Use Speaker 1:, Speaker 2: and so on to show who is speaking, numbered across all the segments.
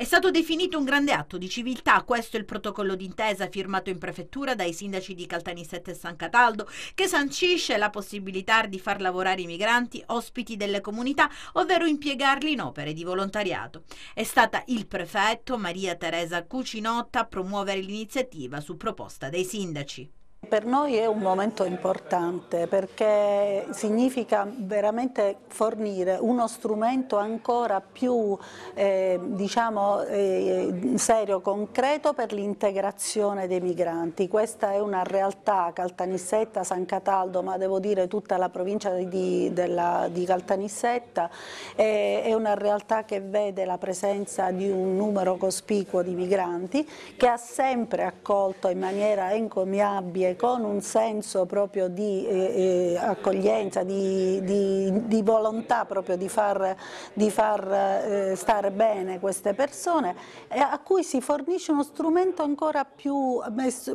Speaker 1: È stato definito un grande atto di civiltà, questo è il protocollo d'intesa firmato in prefettura dai sindaci di Caltanissette e San Cataldo, che sancisce la possibilità di far lavorare i migranti ospiti delle comunità, ovvero impiegarli in opere di volontariato. È stata il prefetto Maria Teresa Cucinotta a promuovere l'iniziativa su proposta dei sindaci
Speaker 2: per noi è un momento importante perché significa veramente fornire uno strumento ancora più eh, diciamo, eh, serio, concreto per l'integrazione dei migranti. Questa è una realtà, Caltanissetta, San Cataldo, ma devo dire tutta la provincia di, della, di Caltanissetta, è, è una realtà che vede la presenza di un numero cospicuo di migranti che ha sempre accolto in maniera encomiabile con un senso proprio di eh, eh, accoglienza, di, di, di, volontà proprio di far, di far eh, stare bene queste persone, e a cui si fornisce uno strumento ancora più,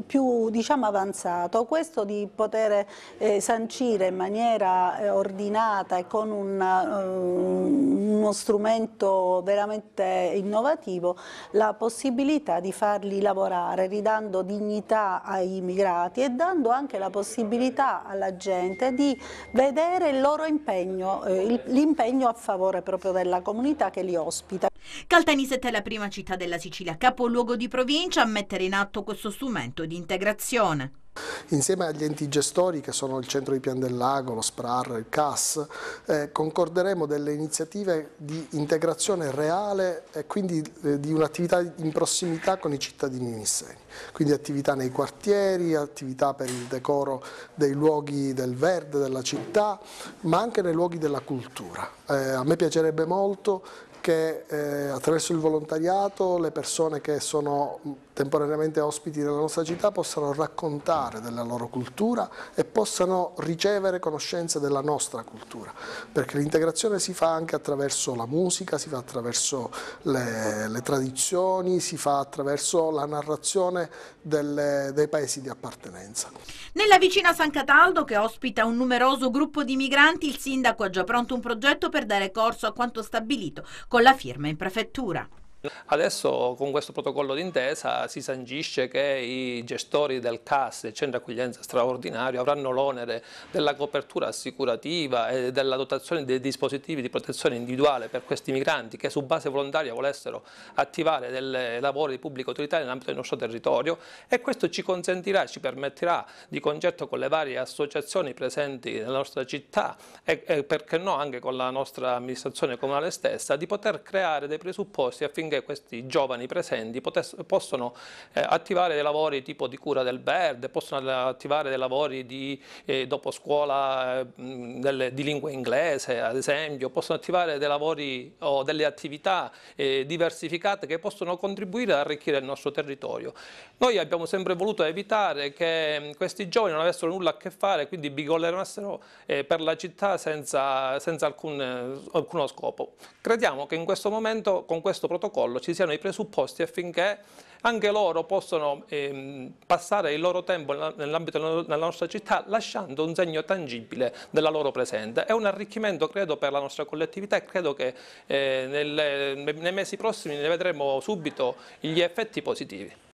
Speaker 2: più diciamo, avanzato, questo di poter eh, sancire in maniera eh, ordinata e con un, eh, uno strumento veramente innovativo la possibilità di farli lavorare, ridando dignità ai migrati e dando anche la possibilità alla gente di vedere il loro impegno, eh, l'impegno a favore proprio della comunità che li ospita.
Speaker 1: Caltanissetta è la prima città della Sicilia, capoluogo di provincia, a mettere in atto questo strumento di
Speaker 3: integrazione. Insieme agli enti gestori che sono il Centro di Pian del Lago, lo SPRAR, il CAS, eh, concorderemo delle iniziative di integrazione reale e quindi eh, di un'attività in prossimità con i cittadini unisseni. Quindi attività nei quartieri, attività per il decoro dei luoghi del verde della città, ma anche nei luoghi della cultura. Eh, a me piacerebbe molto che eh, attraverso il volontariato le persone che sono temporaneamente ospiti della nostra città possano raccontare della loro cultura e possano ricevere conoscenze della nostra cultura, perché l'integrazione si fa anche attraverso la musica, si fa attraverso le, le tradizioni, si fa attraverso la narrazione delle, dei paesi di appartenenza.
Speaker 1: Nella vicina San Cataldo, che ospita un numeroso gruppo di migranti, il sindaco ha già pronto un progetto per dare corso a quanto stabilito con la firma in prefettura.
Speaker 4: Adesso con questo protocollo d'intesa si sancisce che i gestori del CAS, del centro accoglienza straordinario, avranno l'onere della copertura assicurativa e della dotazione dei dispositivi di protezione individuale per questi migranti che su base volontaria volessero attivare dei lavori di pubblica utilità nell'ambito del nostro territorio e questo ci consentirà, ci permetterà di concerto con le varie associazioni presenti nella nostra città e, e perché no anche con la nostra amministrazione comunale stessa di poter creare dei presupposti affinché che questi giovani presenti possono eh, attivare dei lavori tipo di cura del verde, possono attivare dei lavori di eh, dopo scuola eh, delle, di lingua inglese ad esempio, possono attivare dei lavori o delle attività eh, diversificate che possono contribuire ad arricchire il nostro territorio. Noi abbiamo sempre voluto evitare che questi giovani non avessero nulla a che fare, quindi bigolerassero eh, per la città senza, senza alcun, alcuno scopo. Crediamo che in questo momento con questo protocollo protocollo ci siano i presupposti affinché anche loro possano ehm, passare il loro tempo nell'ambito della nostra città lasciando un segno tangibile della loro presenza. È un arricchimento credo per la nostra collettività e credo che eh, nel, nei mesi prossimi ne vedremo subito gli effetti positivi.